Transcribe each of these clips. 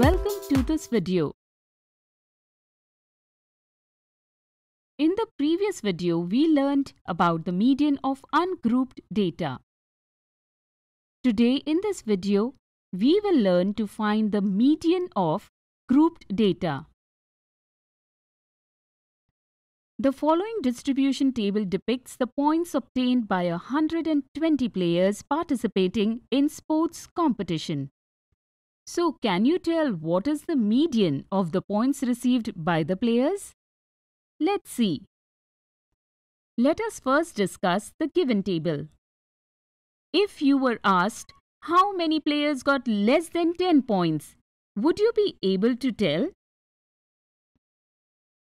Welcome to this video. In the previous video, we learned about the median of ungrouped data. Today in this video, we will learn to find the median of grouped data. The following distribution table depicts the points obtained by 120 players participating in sports competition. So can you tell what is the median of the points received by the players? Let's see. Let us first discuss the given table. If you were asked how many players got less than 10 points, would you be able to tell?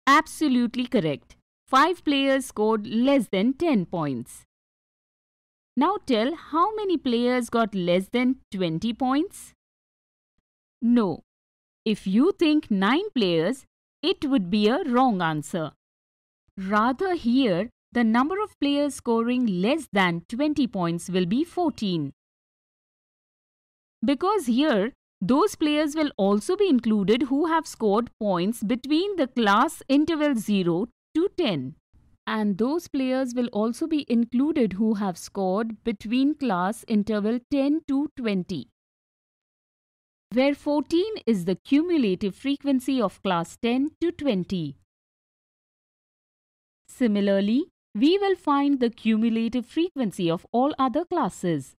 Absolutely correct. 5 players scored less than 10 points. Now tell how many players got less than 20 points? No. If you think 9 players, it would be a wrong answer. Rather here, the number of players scoring less than 20 points will be 14. Because here, those players will also be included who have scored points between the class interval 0 to 10. And those players will also be included who have scored between class interval 10 to 20 where 14 is the cumulative frequency of class 10 to 20. Similarly, we will find the cumulative frequency of all other classes.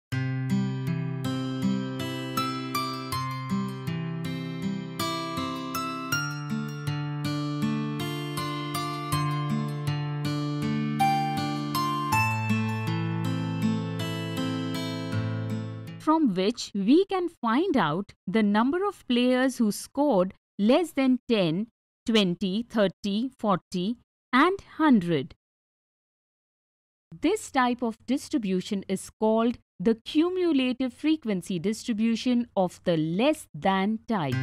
from which we can find out the number of players who scored less than 10, 20, 30, 40 and 100. This type of distribution is called the cumulative frequency distribution of the less than type,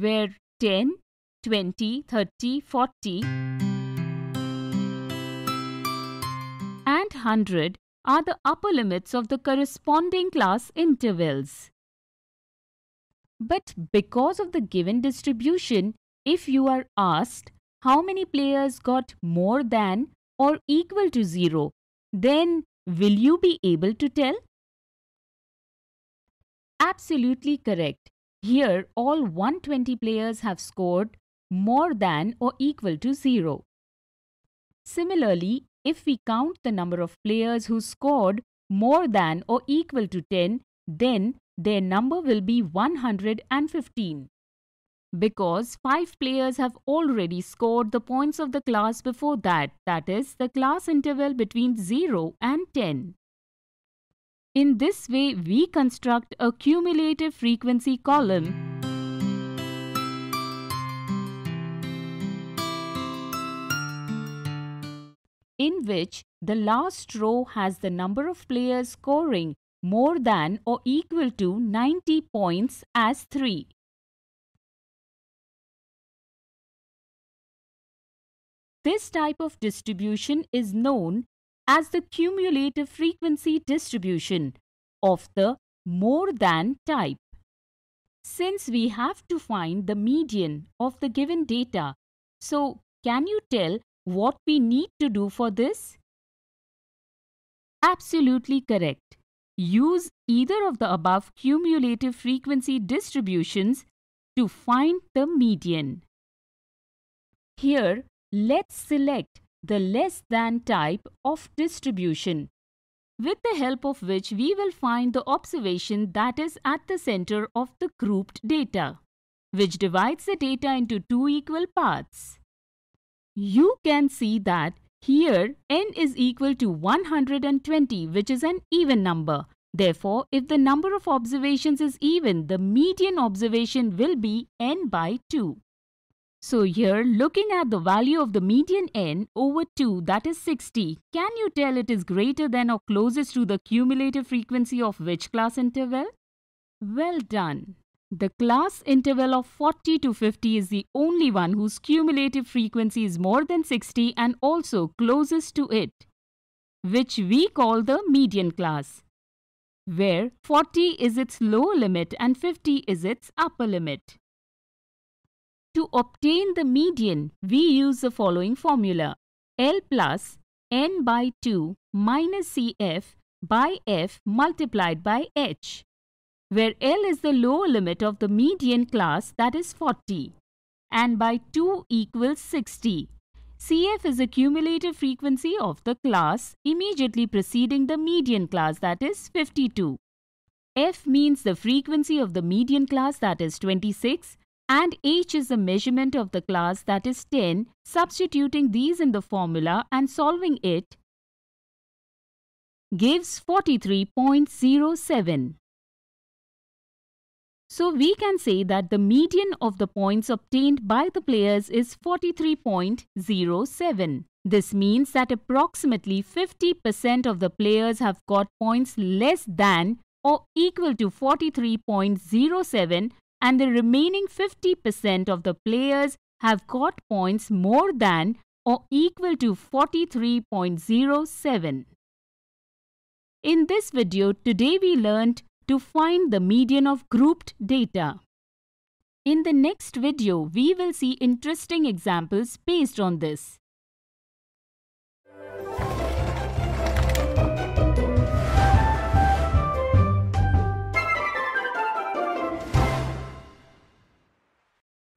where 10, 20, 30, 40 and 100 are the upper limits of the corresponding class intervals. But because of the given distribution, if you are asked how many players got more than or equal to 0, then will you be able to tell? Absolutely correct. Here, all 120 players have scored more than or equal to 0. Similarly, if we count the number of players who scored more than or equal to 10, then their number will be 115. Because 5 players have already scored the points of the class before that, that is, the class interval between 0 and 10. In this way, we construct a cumulative frequency column which the last row has the number of players scoring more than or equal to 90 points as 3. This type of distribution is known as the cumulative frequency distribution of the more than type. Since we have to find the median of the given data, so can you tell what we need to do for this? Absolutely correct. Use either of the above cumulative frequency distributions to find the median. Here, let's select the less than type of distribution, with the help of which we will find the observation that is at the center of the grouped data, which divides the data into two equal parts. You can see that here n is equal to 120 which is an even number. Therefore, if the number of observations is even, the median observation will be n by 2. So here, looking at the value of the median n over 2, that is 60, can you tell it is greater than or closest to the cumulative frequency of which class interval? Well done. The class interval of 40 to 50 is the only one whose cumulative frequency is more than 60 and also closest to it, which we call the median class, where 40 is its lower limit and 50 is its upper limit. To obtain the median, we use the following formula L plus n by 2 minus Cf by f multiplied by h where L is the lower limit of the median class that is 40 and by 2 equals 60. CF is a cumulative frequency of the class immediately preceding the median class that is 52. F means the frequency of the median class that is 26 and H is the measurement of the class that is 10 substituting these in the formula and solving it gives 43.07. So we can say that the median of the points obtained by the players is 43.07. This means that approximately 50% of the players have got points less than or equal to 43.07 and the remaining 50% of the players have got points more than or equal to 43.07. In this video, today we learnt to find the median of grouped data. In the next video, we will see interesting examples based on this.